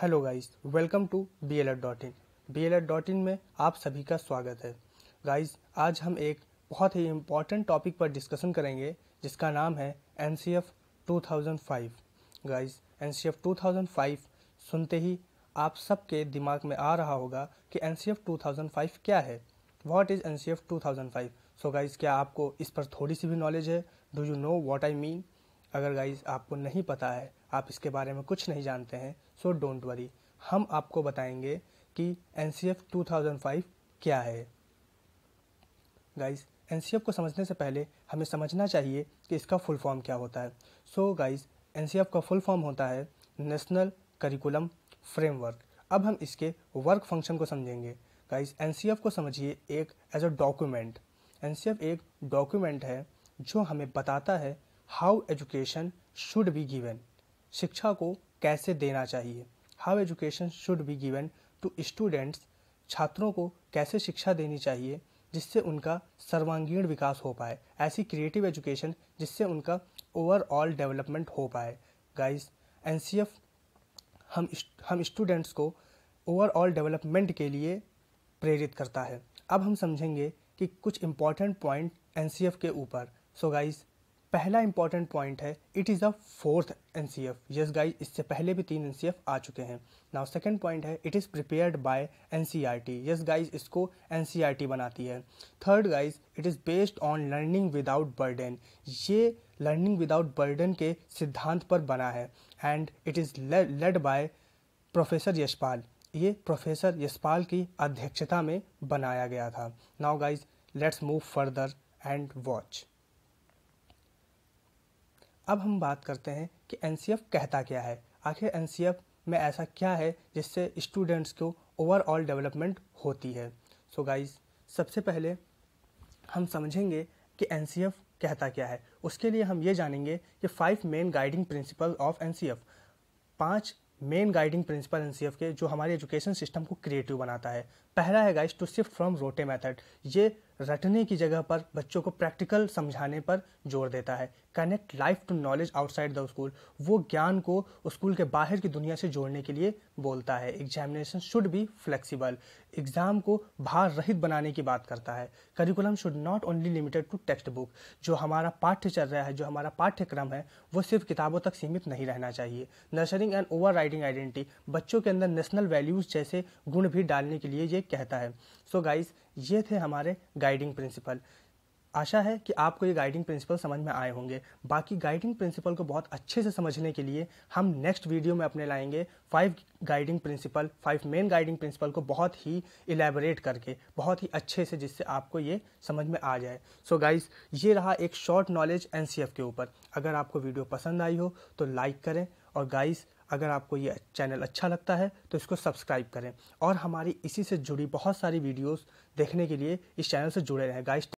hello guys welcome to B L dot in B L dot in में आप सभी का स्वागत है गाइस आज हम एक बहुत ही इम्पॉर्टेंट टॉपिक पर डिस्कशन करेंगे जिसका नाम है N C F two thousand five guys N C F two thousand five सुनते ही आप सबके दिमाग में आ रहा होगा कि N C F two thousand five क्या है what is N C F two thousand five so guys क्या आपको इस पर थोड़ी सी भी नॉलेज है do you know what I mean अगर गाइज आपको नहीं पता है आप इसके बारे में कुछ नहीं जानते हैं सो डोंट वरी हम आपको बताएंगे कि N C F two thousand five क्या है गाइज एन सी एफ को समझने से पहले हमें समझना चाहिए कि इसका फुल फॉर्म क्या होता है so guys N C F का फुल फॉर्म होता है नेशनल करिकुलम फ्रेमवर्क अब हम इसके वर्क फंक्शन को समझेंगे गाइज एन सी एफ को समझिए एक as a document N C F एक डॉक्यूमेंट है जो हमें बताता है how education should be given शिक्षा को कैसे देना चाहिए how education should be given to students छात्रों को कैसे शिक्षा देनी चाहिए जिससे उनका सर्वांगीण विकास हो पाए ऐसी क्रिएटिव एजुकेशन जिससे उनका ओवरऑल डेवलपमेंट हो पाए गाइस एन हम हम स्टूडेंट्स को ओवरऑल डेवलपमेंट के लिए प्रेरित करता है अब हम समझेंगे कि कुछ इम्पॉर्टेंट पॉइंट एन के ऊपर सो गाइस पहला इंपॉर्टेंट पॉइंट है it is a fourth N C F yes guys इससे पहले भी तीन एन सी एफ आ चुके हैं नाउ सेकेंड पॉइंट है it is prepared by N C R T yes guys इसको एन सी आर टी बनाती है third guys it is based on learning without burden ये लर्निंग विदाउट बर्डन के सिद्धांत पर बना है and it is led by professor Yashpal ये प्रोफेसर यशपाल की अध्यक्षता में बनाया गया था now guys let's move further and watch अब हम बात करते हैं कि एन कहता क्या है आखिर एन में ऐसा क्या है जिससे स्टूडेंट्स को ओवरऑल डेवलपमेंट होती है सो so गाइज सबसे पहले हम समझेंगे कि एन कहता क्या है उसके लिए हम ये जानेंगे कि five main guiding principle of N C main guiding principle N के जो हमारे एजुकेशन सिस्टम को क्रिएटिव बनाता है पहला है guys to shift from rote method ये रटने की जगह पर बच्चों को प्रैक्टिकल समझाने पर जोर देता है connect life to knowledge outside the school वो ज्ञान को स्कूल के बाहर की दुनिया से जोड़ने के लिए बोलता है examination should be flexible exam को भार रहित बनाने की बात करता है curriculum should not only limited to text book जो हमारा पाठ्य चल रहा है जो हमारा पाठ्यक्रम है वो सिर्फ किताबों तक सीमित नहीं रहना चाहिए nurturing and overriding identity बच्चों के अंदर नेशनल वैल्यूज़ जैसे गुण भी डालने के लिए ये कहता है सो so गाइस ये थे हमारे गाइडिंग प्रिंसिपल आशा है कि आपको ये गाइडिंग प्रिंसिपल समझ में आए होंगे बाकी गाइडिंग प्रिंसिपल को बहुत अच्छे से समझने के लिए हम नेक्स्ट वीडियो में अपने लाएंगे five guiding principle five main guiding principle को बहुत ही इलेबोरेट करके बहुत ही अच्छे से जिससे आपको ये समझ में आ जाए सो so गाइज ये रहा एक शॉर्ट नॉलेज एन के ऊपर अगर आपको वीडियो पसंद आई हो तो लाइक करें और गाइज़ अगर आपको ये चैनल अच्छा लगता है तो इसको सब्सक्राइब करें और हमारी इसी से जुड़ी बहुत सारी वीडियोस देखने के लिए इस चैनल से जुड़े रहें गाइस